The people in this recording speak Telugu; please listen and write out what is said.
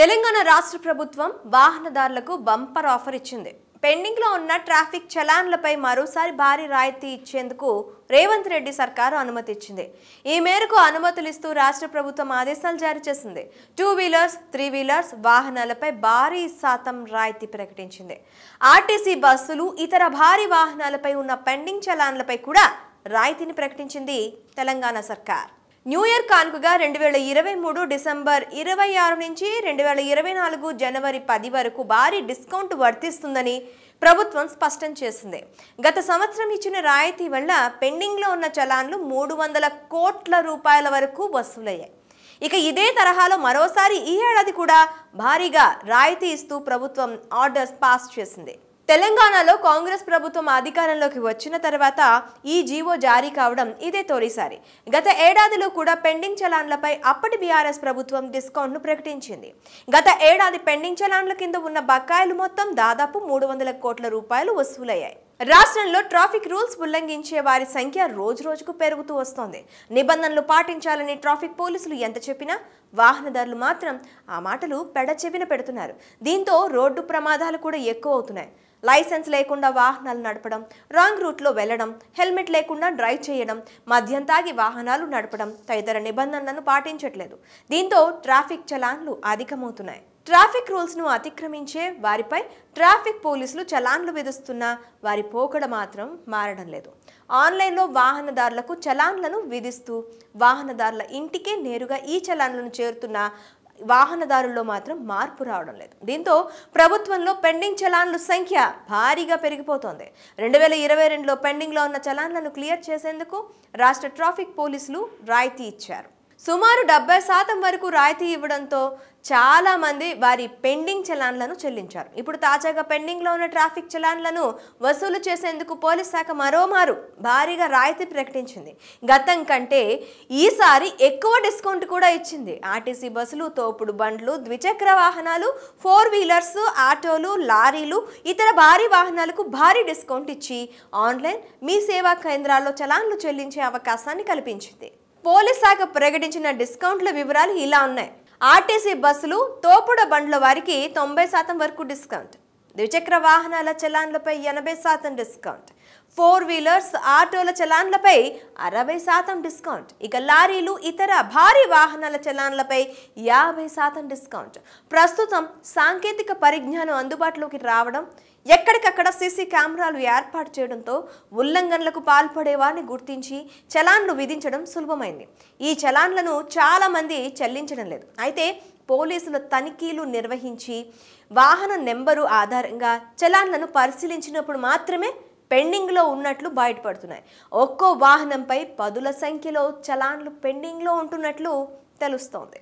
తెలంగాణ రాష్ట్ర ప్రభుత్వం వాహనదారులకు బంపర్ ఆఫర్ ఇచ్చింది పెండింగ్లో ఉన్న ట్రాఫిక్ చలాన్లపై మరోసారి భారీ రాయితీ ఇచ్చేందుకు రేవంత్ రెడ్డి సర్కారు అనుమతి ఇచ్చింది ఈ మేరకు అనుమతులు ఇస్తూ రాష్ట్ర ప్రభుత్వం ఆదేశాలు జారీ చేసింది టూ వీలర్స్ త్రీ వీలర్స్ వాహనాలపై భారీ శాతం రాయితీ ప్రకటించింది ఆర్టీసీ బస్సులు ఇతర భారీ వాహనాలపై ఉన్న పెండింగ్ చలాన్లపై కూడా రాయితీని ప్రకటించింది తెలంగాణ సర్కార్ న్యూ ఇయర్ కానుకగా రెండు వేల ఇరవై మూడు డిసెంబర్ ఇరవై ఆరు నుంచి రెండు వేల ఇరవై నాలుగు జనవరి పది వరకు భారీ డిస్కౌంట్ వర్తిస్తుందని ప్రభుత్వం స్పష్టం చేసింది గత సంవత్సరం ఇచ్చిన రాయితీ వల్ల పెండింగ్లో ఉన్న చలాన్లు మూడు వందల కోట్ల రూపాయల వరకు వసూలయ్యాయి ఇక ఇదే తరహాలో మరోసారి ఈ ఏడాది కూడా భారీగా రాయితీ ఇస్తూ ప్రభుత్వం ఆర్డర్స్ పాస్ చేసింది తెలంగాణలో కాంగ్రెస్ ప్రభుత్వం అధికారంలోకి వచ్చిన తర్వాత ఈ జీవో జారీ కావడం ఇదే తొలిసారి గత ఏడాదిలో కూడా పెండింగ్ చలాన్లపై అప్పటి బీఆర్ఎస్ ప్రభుత్వం డిస్కౌంట్ను ప్రకటించింది గత ఏడాది పెండింగ్ చలాన్ల కింద ఉన్న బకాయిలు మొత్తం దాదాపు మూడు వందల కోట్ల రూపాయలు వసూలయ్యాయి రాష్ట్రంలో ట్రాఫిక్ రూల్స్ ఉల్లంఘించే వారి సంఖ్య రోజు రోజుకు పెరుగుతూ వస్తోంది నిబంధనలు పాటించాలని ట్రాఫిక్ పోలీసులు ఎంత చెప్పినా వాహనదారులు మాత్రం ఆ మాటలు పెడచెవిన పెడుతున్నారు దీంతో రోడ్డు ప్రమాదాలు కూడా ఎక్కువ అవుతున్నాయి లైసెన్స్ లేకుండా వాహనాలు నడపడం రాంగ్ రూట్లో వెళ్లడం హెల్మెట్ లేకుండా డ్రైవ్ చేయడం మద్యం తాగి వాహనాలు నడపడం తదితర నిబంధనలను పాటించట్లేదు దీంతో ట్రాఫిక్ చలాన్లు అధికమవుతున్నాయి ట్రాఫిక్ రూల్స్ను అతిక్రమించే వారిపై ట్రాఫిక్ పోలీసులు చలాన్లు విధిస్తున్న వారి పోకడ మాత్రం మారడం లేదు ఆన్లైన్లో వాహనదారులకు చలాన్లను విధిస్తూ వాహనదారుల ఇంటికే నేరుగా ఈ చలాన్లను చేరుతున్న వాహనదారుల్లో మాత్రం మార్పు రావడం లేదు దీంతో ప్రభుత్వంలో పెండింగ్ చలాన్ల సంఖ్య భారీగా పెరిగిపోతోంది రెండు వేల ఇరవై రెండులో పెండింగ్లో ఉన్న చలాన్లను క్లియర్ చేసేందుకు రాష్ట్ర ట్రాఫిక్ పోలీసులు రాయితీ ఇచ్చారు సుమారు డెబ్బై శాతం వరకు రాయితీ ఇవ్వడంతో చాలామంది వారి పెండింగ్ చలాన్లను చెల్లించారు ఇప్పుడు తాజాగా పెండింగ్లో ఉన్న ట్రాఫిక్ చలాన్లను వసూలు చేసేందుకు పోలీస్ శాఖ మరోమారు భారీగా రాయితీ ప్రకటించింది గతం కంటే ఈసారి ఎక్కువ డిస్కౌంట్ కూడా ఇచ్చింది ఆర్టీసీ బస్సులు తోపుడు బండ్లు ద్విచక్ర వాహనాలు ఫోర్ వీలర్స్ ఆటోలు లారీలు ఇతర భారీ వాహనాలకు భారీ డిస్కౌంట్ ఇచ్చి ఆన్లైన్ మీ సేవా కేంద్రాల్లో చలాన్లు చెల్లించే అవకాశాన్ని కల్పించింది పోలీస్ శాఖ ప్రకటించిన డిస్కౌంట్ల వివరాలు ఇలా ఉన్నాయి ఆర్టీసీ బస్సులు తోపుడ బండ్ల వారికి తొంభై శాతం వరకు డిస్కౌంట్ ద్విచక్ర వాహనాల చలాన్లపై ఎనభై శాతం డిస్కౌంట్ ఫోర్ వీలర్స్ ఆటోల చలాన్లపై అరవై శాతం డిస్కౌంట్ ఇక లారీలు ఇతర భారీ వాహనాల చలాన్లపై యాభై శాతం డిస్కౌంట్ ప్రస్తుతం సాంకేతిక పరిజ్ఞానం అందుబాటులోకి రావడం ఎక్కడికక్కడ సీసీ కెమెరాలు ఏర్పాటు చేయడంతో ఉల్లంఘనలకు పాల్పడేవారిని గుర్తించి చలాన్లు విధించడం సులభమైంది ఈ చలాన్లను చాలామంది చెల్లించడం లేదు అయితే పోలీసుల తనిఖీలు నిర్వహించి వాహన నెంబరు ఆధారంగా చలాన్లను పరిశీలించినప్పుడు మాత్రమే పెండింగ్లో ఉన్నట్లు బయటపడుతున్నాయి ఒక్కో వాహనంపై పదుల సంఖ్యలో చలాన్లు పెండింగ్లో ఉంటున్నట్లు తెలుస్తోంది